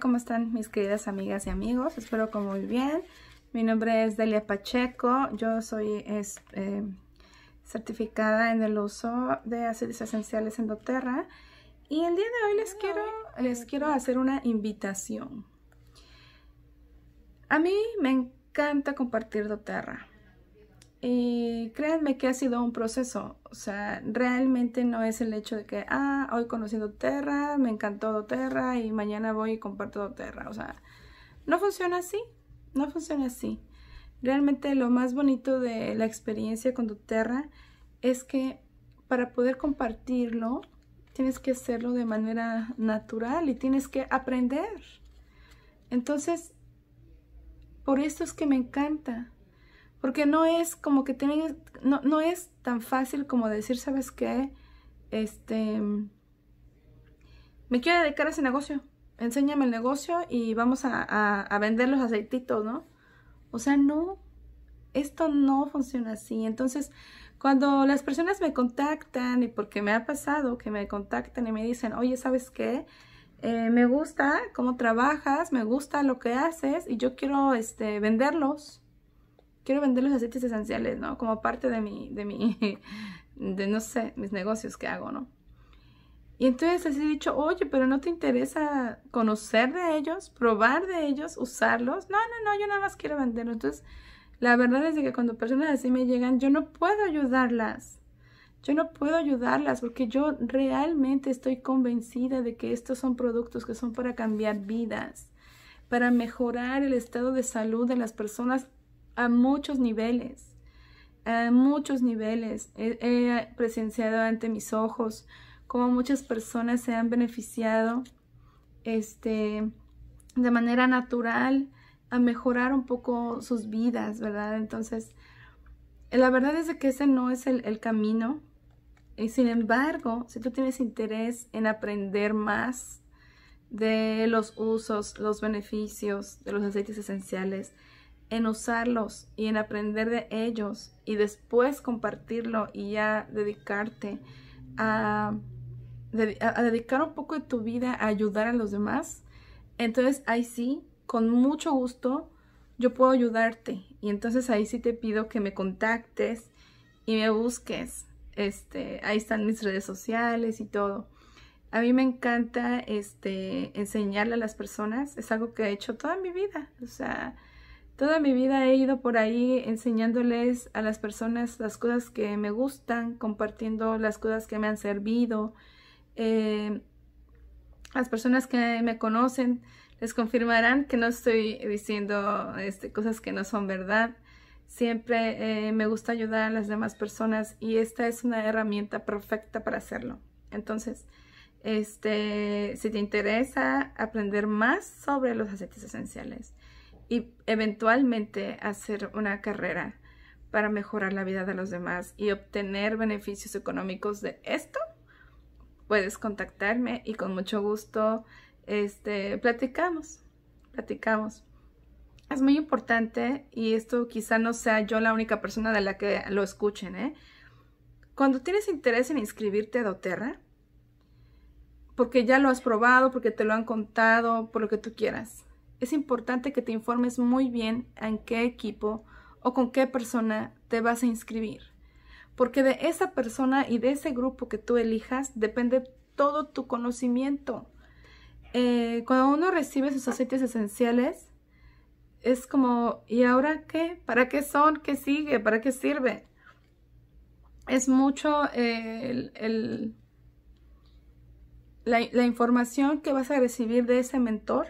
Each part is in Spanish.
¿cómo están mis queridas amigas y amigos? Espero que muy bien. Mi nombre es Delia Pacheco, yo soy eh, certificada en el uso de ácidos esenciales en doTERRA y el día de hoy les quiero, les quiero hacer una invitación. A mí me encanta compartir doTERRA. Y eh, créanme que ha sido un proceso, o sea, realmente no es el hecho de que, ah, hoy conociendo Terra, me encantó Doterra y mañana voy y comparto Doterra, o sea, no funciona así, no funciona así. Realmente lo más bonito de la experiencia con Doterra es que para poder compartirlo tienes que hacerlo de manera natural y tienes que aprender. Entonces, por esto es que me encanta, porque no es como que tienen, no, no es tan fácil como decir, ¿sabes qué? Este, me quiero dedicar a ese negocio, enséñame el negocio y vamos a, vender los aceititos, ¿no? O sea, no, esto no funciona así. Entonces, cuando las personas me contactan, y porque me ha pasado que me contactan y me dicen, oye, ¿sabes qué? Eh, me gusta cómo trabajas, me gusta lo que haces y yo quiero este, venderlos quiero vender los aceites esenciales, ¿no? Como parte de mi, de mi, de no sé, mis negocios que hago, ¿no? Y entonces así he dicho, oye, pero no te interesa conocer de ellos, probar de ellos, usarlos. No, no, no, yo nada más quiero venderlos. Entonces, la verdad es que cuando personas así me llegan, yo no puedo ayudarlas. Yo no puedo ayudarlas porque yo realmente estoy convencida de que estos son productos que son para cambiar vidas, para mejorar el estado de salud de las personas a muchos niveles, a muchos niveles. He, presenciado ante mis ojos cómo muchas personas se han beneficiado este, de manera natural a mejorar un poco sus vidas, ¿verdad? Entonces, la verdad es que ese no es el, el camino. Y sin embargo, si tú tienes interés en aprender más de los usos, los beneficios de los aceites esenciales, en usarlos y en aprender de ellos y después compartirlo y ya dedicarte a, a, dedicar un poco de tu vida a ayudar a los demás, entonces ahí sí, con mucho gusto, yo puedo ayudarte. Y entonces ahí sí te pido que me contactes y me busques. Este, ahí están mis redes sociales y todo. A mí me encanta este, enseñarle a las personas, es algo que he hecho toda mi vida. O sea, Toda mi vida he ido por ahí enseñándoles a las personas las cosas que me gustan, compartiendo las cosas que me han servido. Eh, las personas que me conocen les confirmarán que no estoy diciendo este, cosas que no son verdad. Siempre eh, me gusta ayudar a las demás personas y esta es una herramienta perfecta para hacerlo. Entonces, este, si te interesa aprender más sobre los aceites esenciales, y eventualmente hacer una carrera para mejorar la vida de los demás y obtener beneficios económicos de esto, puedes contactarme y con mucho gusto este, platicamos, platicamos. Es muy importante y esto quizá no sea yo la única persona de la que lo escuchen. ¿eh? Cuando tienes interés en inscribirte a doTERRA, porque ya lo has probado, porque te lo han contado, por lo que tú quieras, es importante que te informes muy bien en qué equipo o con qué persona te vas a inscribir, porque de esa persona y de ese grupo que tú elijas depende todo tu conocimiento. Eh, cuando uno recibe sus aceites esenciales, es como, ¿y ahora qué? ¿Para qué son? ¿Qué sigue? ¿Para qué sirve? Es mucho eh, la información que vas a recibir de ese mentor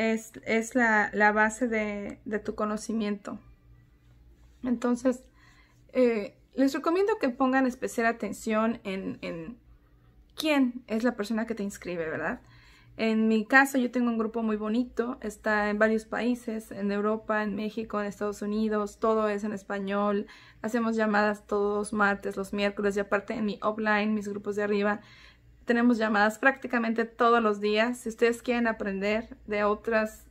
es, la, base de, tu conocimiento. Entonces, eh, les recomiendo que pongan especial atención en, en, quién es la persona que te inscribe, ¿verdad? En mi caso, yo tengo un grupo muy bonito, está en varios países, en Europa, en México, en Estados Unidos, todo es en español, hacemos llamadas todos los martes, los miércoles y aparte en mi offline, mis grupos de arriba, tenemos llamadas prácticamente todos los días. Si ustedes quieren aprender de otras,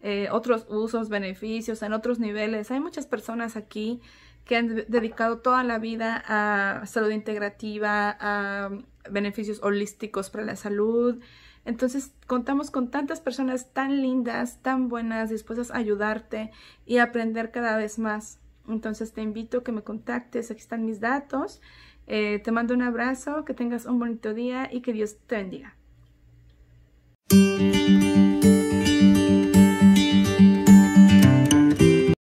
eh, otros usos, beneficios, en otros niveles, hay muchas personas aquí que han dedicado toda la vida a salud integrativa, a beneficios holísticos para la salud. Entonces contamos con tantas personas tan lindas, tan buenas, dispuestas a ayudarte y aprender cada vez más. Entonces te invito a que me contactes, aquí están mis datos eh, te mando un abrazo, que tengas un bonito día y que Dios te bendiga.